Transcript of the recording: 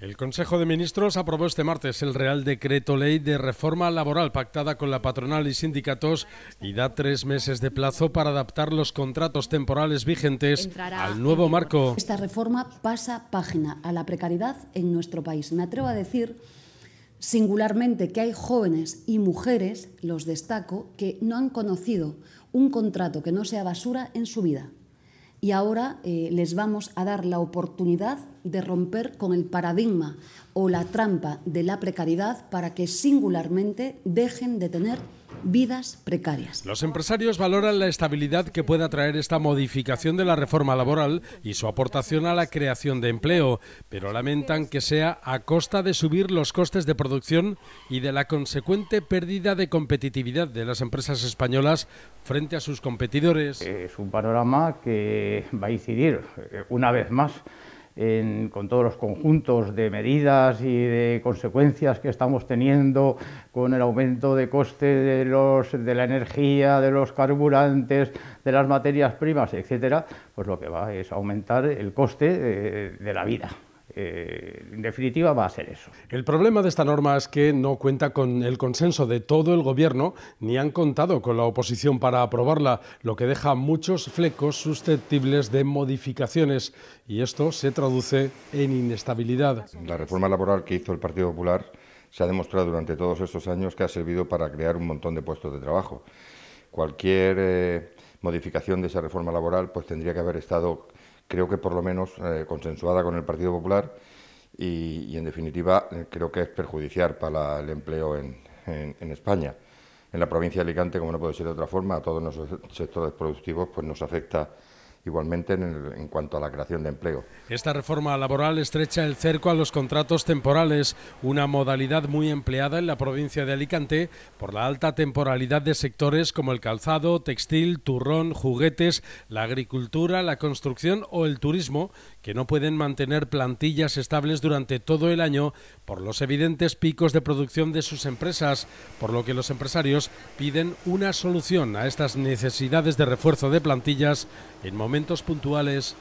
El Consejo de Ministros aprobó este martes el Real Decreto Ley de Reforma Laboral pactada con la patronal y sindicatos y da tres meses de plazo para adaptar los contratos temporales vigentes al nuevo marco. Esta reforma pasa página a la precariedad en nuestro país. Me atrevo a decir singularmente que hay jóvenes y mujeres, los destaco, que no han conocido un contrato que no sea basura en su vida y ahora eh, les vamos a dar la oportunidad de romper con el paradigma o la trampa de la precariedad para que singularmente dejen de tener vidas precarias. Los empresarios valoran la estabilidad que pueda traer esta modificación de la reforma laboral y su aportación a la creación de empleo, pero lamentan que sea a costa de subir los costes de producción y de la consecuente pérdida de competitividad de las empresas españolas frente a sus competidores. Es un panorama que va a incidir eh, una vez más con todos los conjuntos de medidas y de consecuencias que estamos teniendo con el aumento de coste de, la energía, de los carburantes, de las materias primas, etcétera, pues lo que va es aumentar el coste eh, de la vida. Eh, en definitiva va a ser eso. El problema de esta norma es que no cuenta con el consenso de todo el gobierno ni han contado con la oposición para aprobarla, lo que deja muchos flecos susceptibles de modificaciones y esto se traduce en inestabilidad. La reforma laboral que hizo el Partido Popular se ha demostrado durante todos estos años que ha servido para crear un montón de puestos de trabajo. Cualquier eh, modificación de esa reforma laboral pues tendría que haber estado creo que por lo menos eh, consensuada con el Partido Popular y, en definitiva eh, creo que es perjudicial para el empleo en, España. En la provincia de Alicante, como no puede ser de otra forma, a todos los sectores productivos pues nos afecta igualmente en, cuanto a la creación de empleo. Esta reforma laboral estrecha el cerco a los contratos temporales, una modalidad muy empleada en la provincia de Alicante por la alta temporalidad de sectores como el calzado, textil, turrón, juguetes, la agricultura, la construcción o el turismo, que no pueden mantener plantillas estables durante todo el año por los evidentes picos de producción de sus empresas, por lo que los empresarios piden una solución a estas necesidades de refuerzo de plantillas en momentos puntuales